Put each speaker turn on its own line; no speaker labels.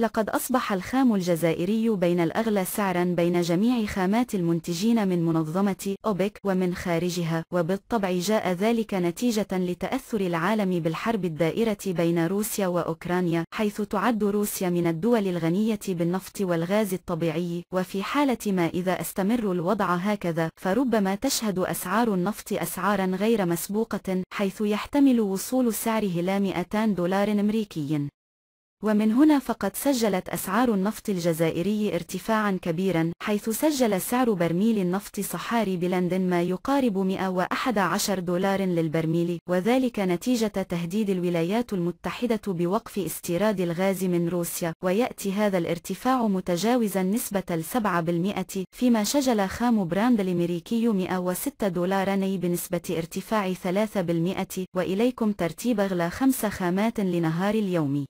لقد أصبح الخام الجزائري بين الأغلى سعرا بين جميع خامات المنتجين من منظمة أوبك ومن خارجها وبالطبع جاء ذلك نتيجة لتأثر العالم بالحرب الدائرة بين روسيا وأوكرانيا حيث تعد روسيا من الدول الغنية بالنفط والغاز الطبيعي وفي حالة ما إذا استمر الوضع هكذا فربما تشهد أسعار النفط أسعارا غير مسبوقة حيث يحتمل وصول سعره إلى 200 دولار أمريكي ومن هنا فقد سجلت أسعار النفط الجزائري ارتفاعا كبيرا حيث سجل سعر برميل النفط صحاري بلندن ما يقارب 111 دولار للبرميل وذلك نتيجة تهديد الولايات المتحدة بوقف استيراد الغاز من روسيا ويأتي هذا الارتفاع متجاوزا نسبة السبعة بالمئة فيما سجل خام براند الأمريكي 106 دولارا بنسبة ارتفاع 3% وإليكم ترتيب أغلى خمس خامات لنهار اليوم